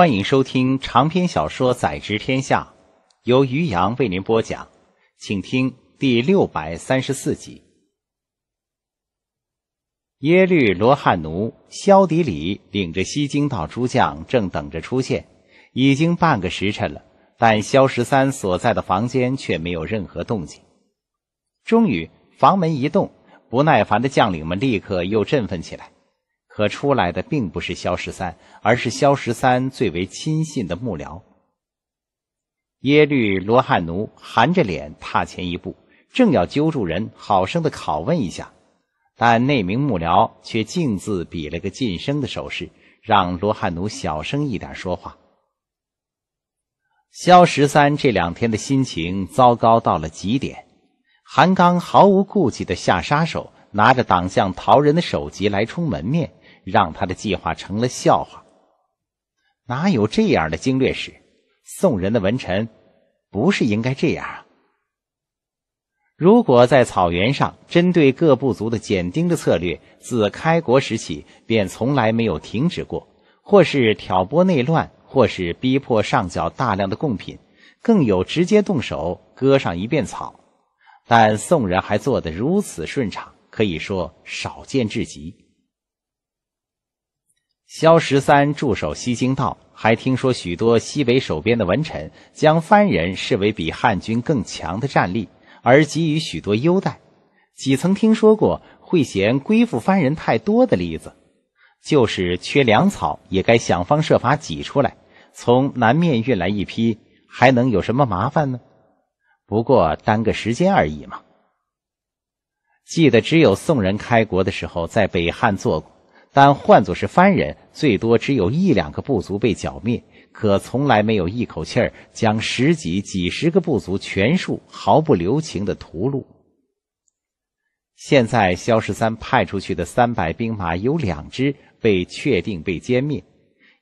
欢迎收听长篇小说《宰执天下》，由于洋为您播讲，请听第六百三十四集。耶律罗汉奴、萧迪里领着西京道诸将正等着出现，已经半个时辰了，但萧十三所在的房间却没有任何动静。终于，房门一动，不耐烦的将领们立刻又振奋起来。可出来的并不是萧十三，而是萧十三最为亲信的幕僚耶律罗汉奴。含着脸踏前一步，正要揪住人，好生的拷问一下，但那名幕僚却径自比了个噤声的手势，让罗汉奴小声一点说话。萧十三这两天的心情糟糕到了极点，韩刚毫无顾忌的下杀手，拿着党项逃人的首级来充门面。让他的计划成了笑话。哪有这样的经略史？宋人的文臣，不是应该这样？啊？如果在草原上针对各部族的减丁的策略，自开国时起便从来没有停止过，或是挑拨内乱，或是逼迫上缴大量的贡品，更有直接动手割上一遍草。但宋人还做得如此顺畅，可以说少见至极。萧十三驻守西京道，还听说许多西北守边的文臣将番人视为比汉军更强的战力，而给予许多优待。几曾听说过会嫌归附番人太多的例子？就是缺粮草，也该想方设法挤出来，从南面运来一批，还能有什么麻烦呢？不过耽搁时间而已嘛。记得只有宋人开国的时候，在北汉做过。但换作是番人，最多只有一两个部族被剿灭，可从来没有一口气儿将十几、几十个部族全数毫不留情的屠戮。现在萧十三派出去的三百兵马，有两支被确定被歼灭，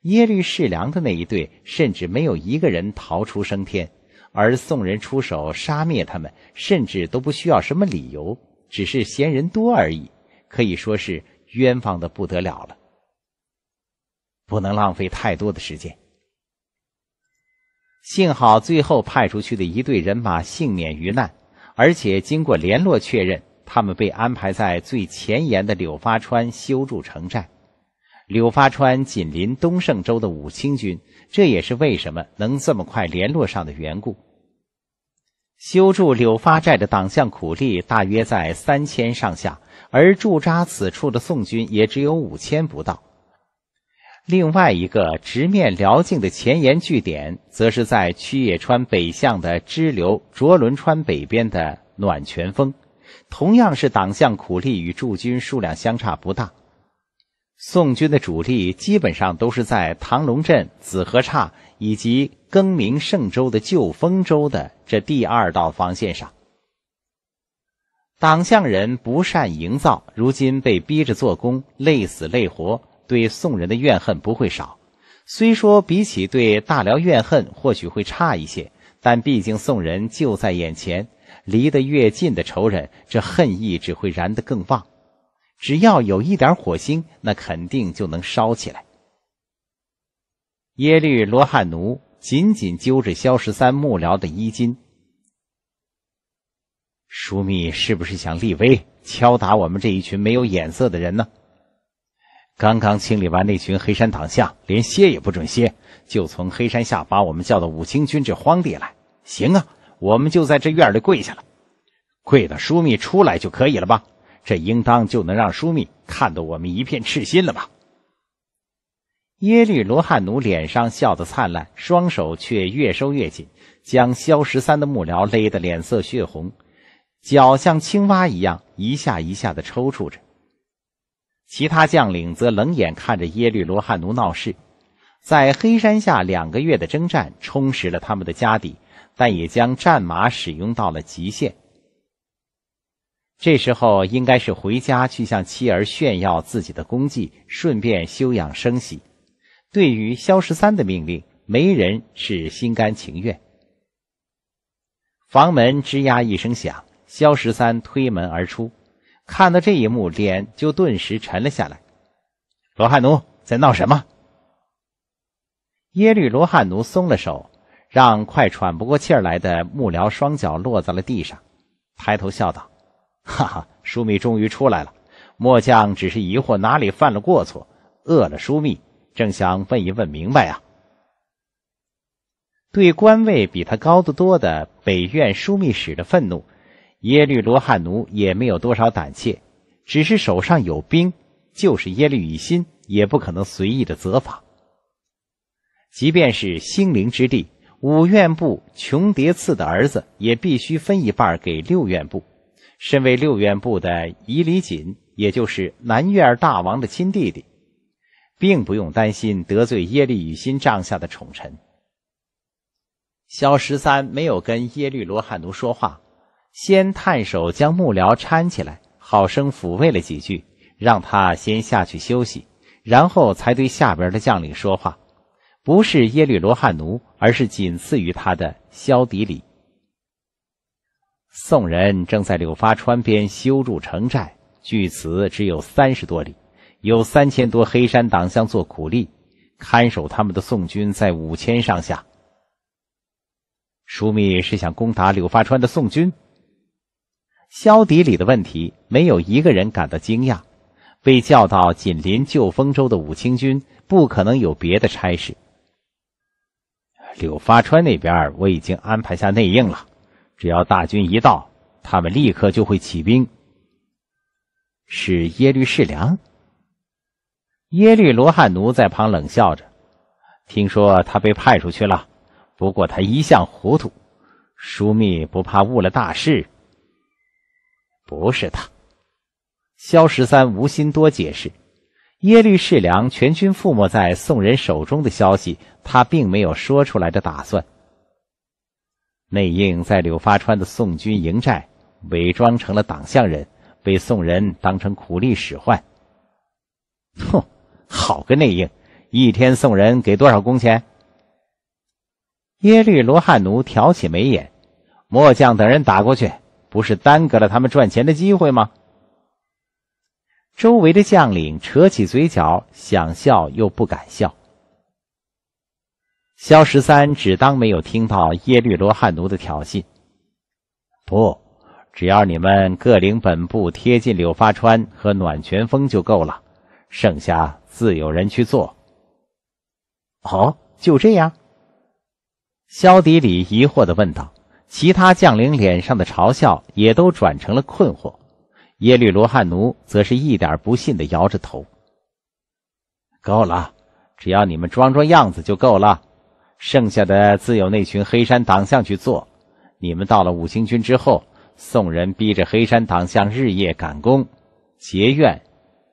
耶律世良的那一队甚至没有一个人逃出升天，而宋人出手杀灭他们，甚至都不需要什么理由，只是嫌人多而已，可以说是。冤枉的不得了了，不能浪费太多的时间。幸好最后派出去的一队人马幸免于难，而且经过联络确认，他们被安排在最前沿的柳发川修筑城寨。柳发川紧邻东胜州的武清军，这也是为什么能这么快联络上的缘故。修筑柳发寨的党项苦力大约在三千上下，而驻扎此处的宋军也只有五千不到。另外一个直面辽境的前沿据点，则是在曲野川北向的支流卓轮川北边的暖泉峰，同样是党项苦力与驻军数量相差不大。宋军的主力基本上都是在唐龙镇、子河岔以及更名胜州的旧丰州的这第二道防线上。党项人不善营造，如今被逼着做工，累死累活，对宋人的怨恨不会少。虽说比起对大辽怨恨或许会差一些，但毕竟宋人就在眼前，离得越近的仇人，这恨意只会燃得更旺。只要有一点火星，那肯定就能烧起来。耶律罗汉奴紧紧揪着萧十三幕僚的衣襟：“枢密是不是想立威，敲打我们这一群没有眼色的人呢？刚刚清理完那群黑山党，下，连歇也不准歇，就从黑山下把我们叫到武清军这荒地来。行啊，我们就在这院里跪下了，跪到枢密出来就可以了吧？”这应当就能让枢密看得我们一片赤心了吧？耶律罗汉奴脸上笑得灿烂，双手却越收越紧，将萧十三的幕僚勒得脸色血红，脚像青蛙一样一下一下的抽搐着。其他将领则冷眼看着耶律罗汉奴闹事。在黑山下两个月的征战，充实了他们的家底，但也将战马使用到了极限。这时候应该是回家去向妻儿炫耀自己的功绩，顺便休养生息。对于萧十三的命令，没人是心甘情愿。房门吱呀一声响，萧十三推门而出，看到这一幕，脸就顿时沉了下来。罗汉奴在闹什么？耶律罗汉奴松了手，让快喘不过气儿来的幕僚双脚落在了地上，抬头笑道。哈哈，枢密终于出来了。末将只是疑惑哪里犯了过错，饿了枢密，正想问一问明白啊。对官位比他高得多的北院枢密使的愤怒，耶律罗汉奴也没有多少胆怯，只是手上有兵，就是耶律以心也不可能随意的责罚。即便是兴灵之地，五院部琼蝶刺的儿子也必须分一半给六院部。身为六院部的伊里锦，也就是南岳儿大王的亲弟弟，并不用担心得罪耶律与心帐下的宠臣。萧十三没有跟耶律罗汉奴说话，先探手将幕僚搀起来，好生抚慰了几句，让他先下去休息，然后才对下边的将领说话，不是耶律罗汉奴，而是仅次于他的萧迪里。宋人正在柳发川边修筑城寨，距此只有三十多里，有三千多黑山党项做苦力，看守他们的宋军在五千上下。枢密是想攻打柳发川的宋军？萧迪里的问题，没有一个人感到惊讶。被叫到紧邻旧丰州的武清军，不可能有别的差事。柳发川那边，我已经安排下内应了。只要大军一到，他们立刻就会起兵。是耶律世良。耶律罗汉奴在旁冷笑着，听说他被派出去了，不过他一向糊涂，枢密不怕误了大事。不是他，萧十三无心多解释。耶律世良全军覆没在宋人手中的消息，他并没有说出来的打算。内应在柳发川的宋军营寨伪装成了党项人，被宋人当成苦力使唤。哼，好个内应！一天宋人给多少工钱？耶律罗汉奴挑起眉眼，末将等人打过去，不是耽搁了他们赚钱的机会吗？周围的将领扯起嘴角，想笑又不敢笑。萧十三只当没有听到耶律罗汉奴的挑衅。不，只要你们各领本部贴近柳发川和暖泉峰就够了，剩下自有人去做。哦，就这样？萧迪里疑惑的问道。其他将领脸上的嘲笑也都转成了困惑。耶律罗汉奴则是一点不信的摇着头。够了，只要你们装装样子就够了。剩下的自有那群黑山党项去做。你们到了五星军之后，宋人逼着黑山党项日夜赶工，结怨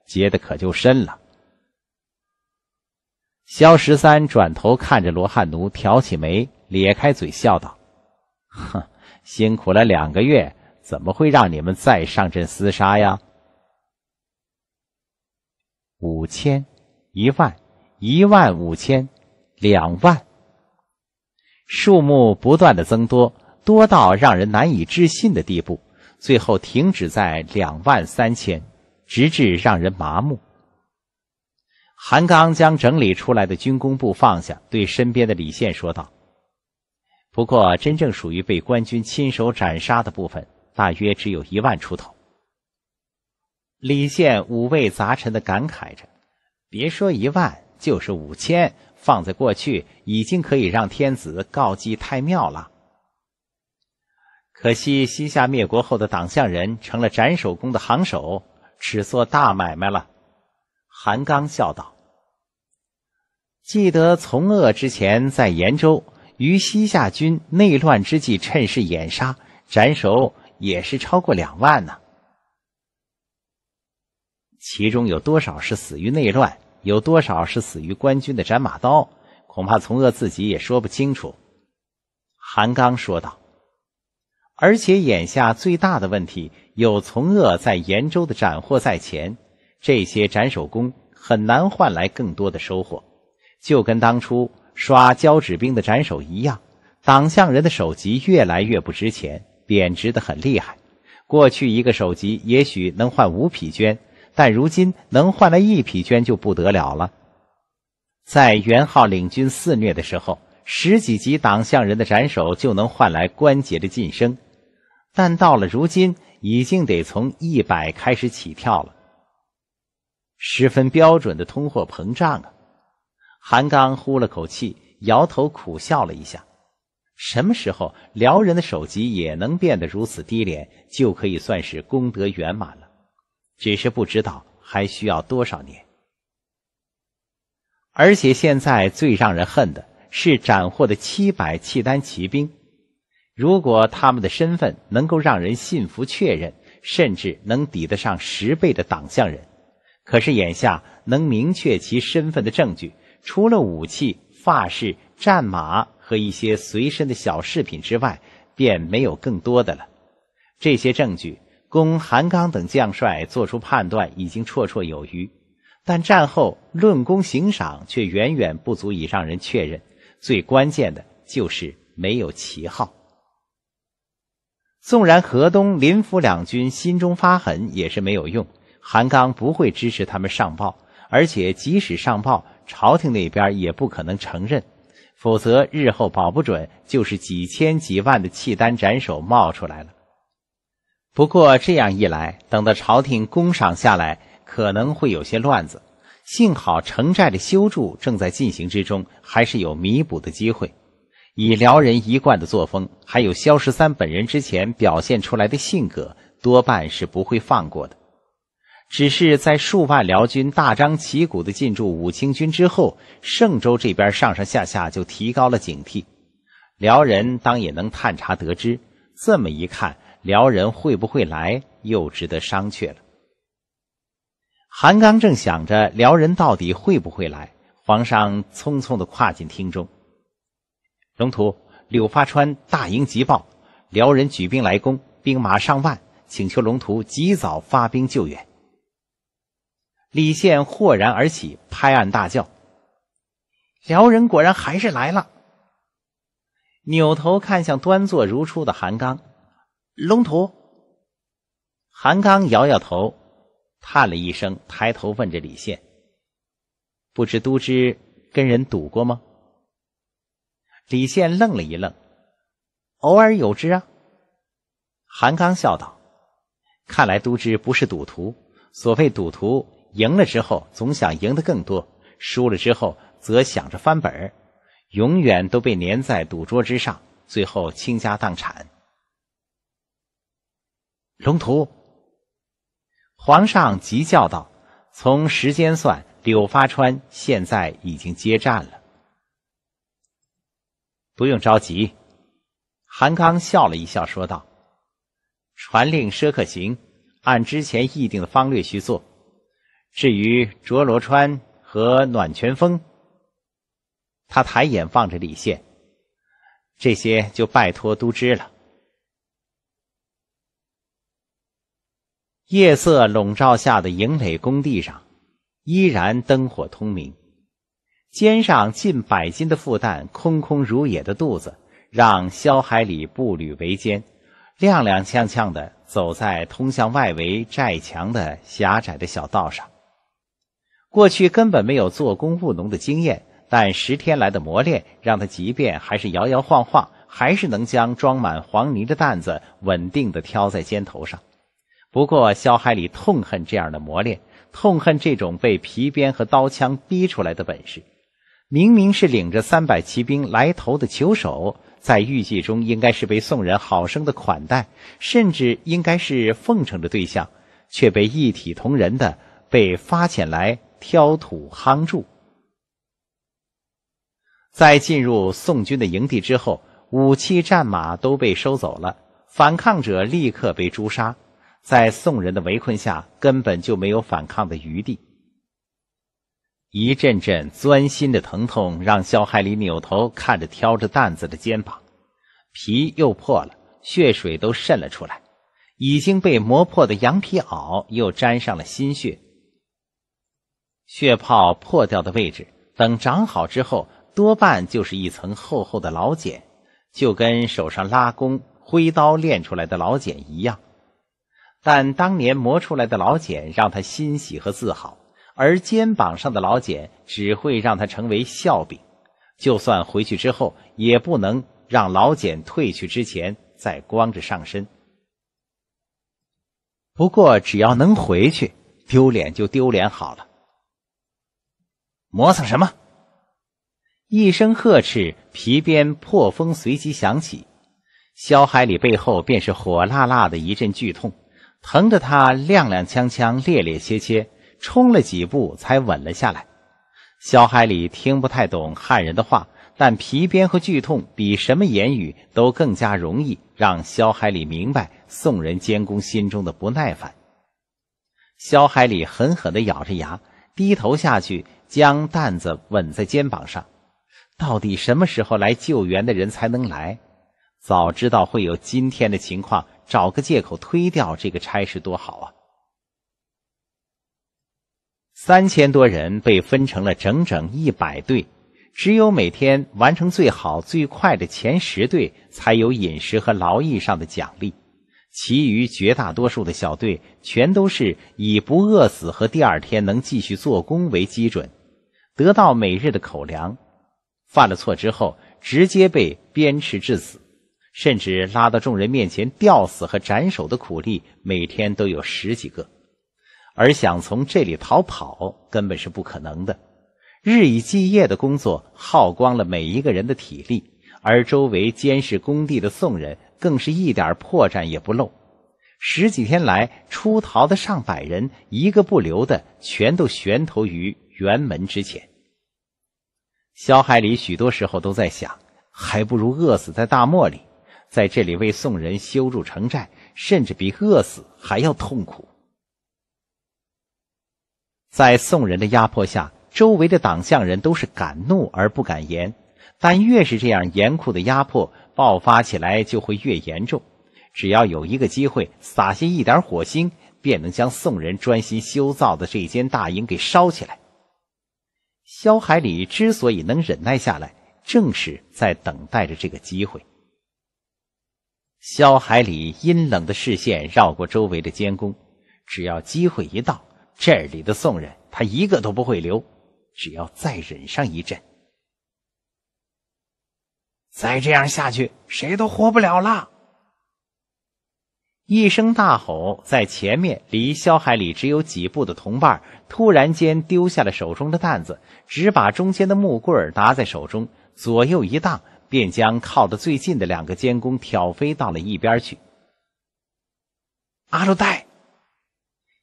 结的可就深了。萧十三转头看着罗汉奴，挑起眉，咧开嘴笑道：“哼，辛苦了两个月，怎么会让你们再上阵厮杀呀？五千，一万，一万五千，两万。”数目不断的增多，多到让人难以置信的地步，最后停止在两万三千，直至让人麻木。韩刚将整理出来的军工部放下，对身边的李现说道：“不过，真正属于被官军亲手斩杀的部分，大约只有一万出头。”李现五味杂陈的感慨着：“别说一万。”就是五千，放在过去已经可以让天子告祭太庙了。可惜西夏灭国后的党项人成了斩首功的行首，只做大买卖了。韩刚笑道：“记得从恶之前在延州，于西夏军内乱之际趁势掩杀，斩首也是超过两万呢。其中有多少是死于内乱？”有多少是死于官军的斩马刀？恐怕从恶自己也说不清楚。韩刚说道。而且眼下最大的问题，有从恶在延州的斩获在前，这些斩首功很难换来更多的收获。就跟当初刷交趾兵的斩首一样，党项人的首级越来越不值钱，贬值的很厉害。过去一个首级也许能换五匹绢。但如今能换来一匹绢就不得了了。在元昊领军肆虐的时候，十几级党项人的斩首就能换来关节的晋升，但到了如今，已经得从一百开始起跳了。十分标准的通货膨胀啊！韩刚呼了口气，摇头苦笑了一下。什么时候辽人的首级也能变得如此低廉，就可以算是功德圆满了？只是不知道还需要多少年，而且现在最让人恨的是斩获的七百契丹骑兵。如果他们的身份能够让人信服确认，甚至能抵得上十倍的党项人。可是眼下能明确其身份的证据，除了武器、发饰、战马和一些随身的小饰品之外，便没有更多的了。这些证据。供韩刚等将帅做出判断已经绰绰有余，但战后论功行赏却远远不足以让人确认。最关键的就是没有旗号。纵然河东、林府两军心中发狠也是没有用，韩刚不会支持他们上报，而且即使上报，朝廷那边也不可能承认，否则日后保不准就是几千几万的契丹斩首冒出来了。不过这样一来，等到朝廷公赏下来，可能会有些乱子。幸好城寨的修筑正在进行之中，还是有弥补的机会。以辽人一贯的作风，还有萧十三本人之前表现出来的性格，多半是不会放过的。只是在数万辽军大张旗鼓的进驻武清军之后，嵊州这边上上下下就提高了警惕。辽人当也能探查得知，这么一看。辽人会不会来，又值得商榷了。韩刚正想着辽人到底会不会来，皇上匆匆的跨进厅中。龙图、柳发川大营急报：辽人举兵来攻，兵马上万，请求龙图及早发兵救援。李宪豁然而起，拍案大叫：“辽人果然还是来了！”扭头看向端坐如初的韩刚。龙图，韩刚摇摇头，叹了一声，抬头问着李现：“不知都知跟人赌过吗？”李现愣了一愣，“偶尔有之啊。”韩刚笑道：“看来都知不是赌徒。所谓赌徒，赢了之后总想赢得更多，输了之后则想着翻本永远都被粘在赌桌之上，最后倾家荡产。”龙图，皇上急叫道：“从时间算，柳发川现在已经接战了。不用着急。”韩刚笑了一笑，说道：“传令佘克行，按之前议定的方略去做。至于卓罗川和暖泉峰，他抬眼望着李现，这些就拜托都知了。”夜色笼罩下的营垒工地上，依然灯火通明。肩上近百斤的负担，空空如也的肚子，让肖海里步履维艰，踉踉跄跄地走在通向外围寨墙的狭窄的小道上。过去根本没有做工务农的经验，但十天来的磨练，让他即便还是摇摇晃晃，还是能将装满黄泥的担子稳定地挑在肩头上。不过，萧海里痛恨这样的磨练，痛恨这种被皮鞭和刀枪逼出来的本事。明明是领着三百骑兵来投的球手，在预计中应该是被宋人好生的款待，甚至应该是奉承的对象，却被一体同仁的被发遣来挑土夯筑。在进入宋军的营地之后，武器、战马都被收走了，反抗者立刻被诛杀。在宋人的围困下，根本就没有反抗的余地。一阵阵钻心的疼痛让肖海里扭头看着挑着担子的肩膀，皮又破了，血水都渗了出来。已经被磨破的羊皮袄又沾上了新血，血泡破掉的位置，等长好之后，多半就是一层厚厚的老茧，就跟手上拉弓、挥刀练出来的老茧一样。但当年磨出来的老茧让他欣喜和自豪，而肩膀上的老茧只会让他成为笑柄。就算回去之后，也不能让老茧退去之前再光着上身。不过，只要能回去，丢脸就丢脸好了。磨蹭什么？一声呵斥，皮鞭破风随即响起，肖海里背后便是火辣辣的一阵剧痛。疼得他踉踉跄跄、趔趔趄趄，冲了几步才稳了下来。肖海里听不太懂汉人的话，但皮鞭和剧痛比什么言语都更加容易让肖海里明白宋人监工心中的不耐烦。肖海里狠狠地咬着牙，低头下去，将担子稳在肩膀上。到底什么时候来救援的人才能来？早知道会有今天的情况。找个借口推掉这个差事多好啊！三千多人被分成了整整一百队，只有每天完成最好最快的前十队才有饮食和劳役上的奖励，其余绝大多数的小队全都是以不饿死和第二天能继续做工为基准，得到每日的口粮。犯了错之后，直接被鞭笞致死。甚至拉到众人面前吊死和斩首的苦力每天都有十几个，而想从这里逃跑根本是不可能的。日以继夜的工作耗光了每一个人的体力，而周围监视工地的宋人更是一点破绽也不露。十几天来出逃的上百人，一个不留的，全都悬头于辕门之前。小海里许多时候都在想，还不如饿死在大漠里。在这里为宋人修筑城寨，甚至比饿死还要痛苦。在宋人的压迫下，周围的党项人都是敢怒而不敢言。但越是这样严酷的压迫，爆发起来就会越严重。只要有一个机会，撒下一点火星，便能将宋人专心修造的这间大营给烧起来。萧海里之所以能忍耐下来，正是在等待着这个机会。萧海里阴冷的视线绕过周围的监工，只要机会一到，这里的宋人他一个都不会留。只要再忍上一阵，再这样下去，谁都活不了了！一声大吼，在前面离萧海里只有几步的同伴突然间丢下了手中的担子，只把中间的木棍拿在手中，左右一荡。便将靠的最近的两个监工挑飞到了一边去。阿鲁带，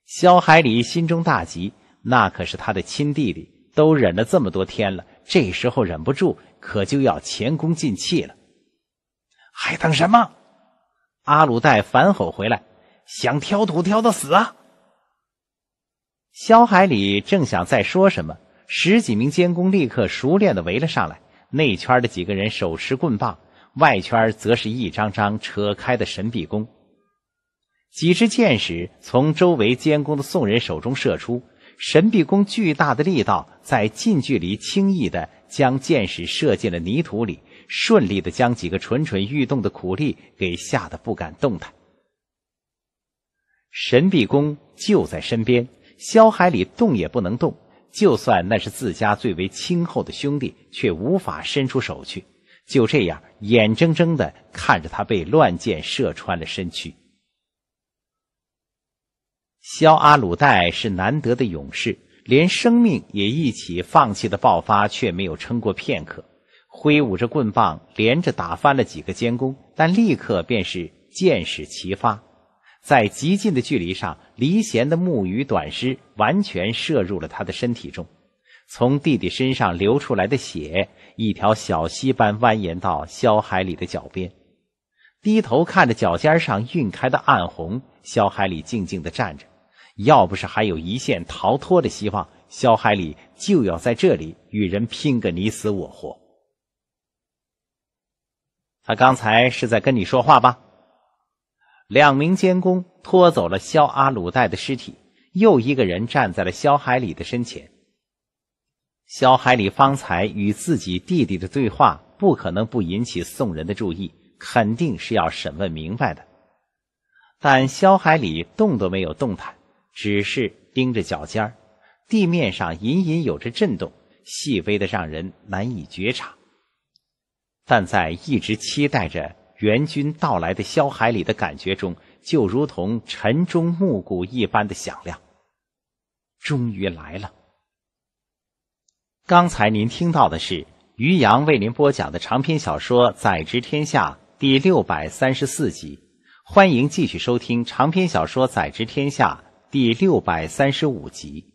萧海里心中大急，那可是他的亲弟弟，都忍了这么多天了，这时候忍不住，可就要前功尽弃了。还等什么？阿鲁带反吼回来：“想挑土挑到死啊！”萧海里正想再说什么，十几名监工立刻熟练的围了上来。内圈的几个人手持棍棒，外圈则是一张张扯开的神臂弓。几支箭矢从周围监工的宋人手中射出，神臂弓巨大的力道在近距离轻易的将箭矢射进了泥土里，顺利的将几个蠢蠢欲动的苦力给吓得不敢动弹。神臂弓就在身边，萧海里动也不能动。就算那是自家最为亲厚的兄弟，却无法伸出手去。就这样，眼睁睁的看着他被乱箭射穿了身躯。肖阿鲁带是难得的勇士，连生命也一起放弃的爆发，却没有撑过片刻。挥舞着棍棒，连着打翻了几个监工，但立刻便是箭矢齐发。在极近的距离上，离弦的木鱼短尸完全射入了他的身体中。从弟弟身上流出来的血，一条小溪般蜿蜒到萧海里的脚边。低头看着脚尖上晕开的暗红，萧海里静静的站着。要不是还有一线逃脱的希望，萧海里就要在这里与人拼个你死我活。他刚才是在跟你说话吧？两名监工拖走了肖阿鲁带的尸体，又一个人站在了肖海里的身前。肖海里方才与自己弟弟的对话，不可能不引起宋人的注意，肯定是要审问明白的。但肖海里动都没有动弹，只是盯着脚尖儿，地面上隐隐有着震动，细微的让人难以觉察。但在一直期待着。援军到来的萧海里的感觉中，就如同晨钟暮鼓一般的响亮。终于来了。刚才您听到的是于洋为您播讲的长篇小说《宰执天下》第六百三十四集，欢迎继续收听长篇小说《宰执天下》第六百三十五集。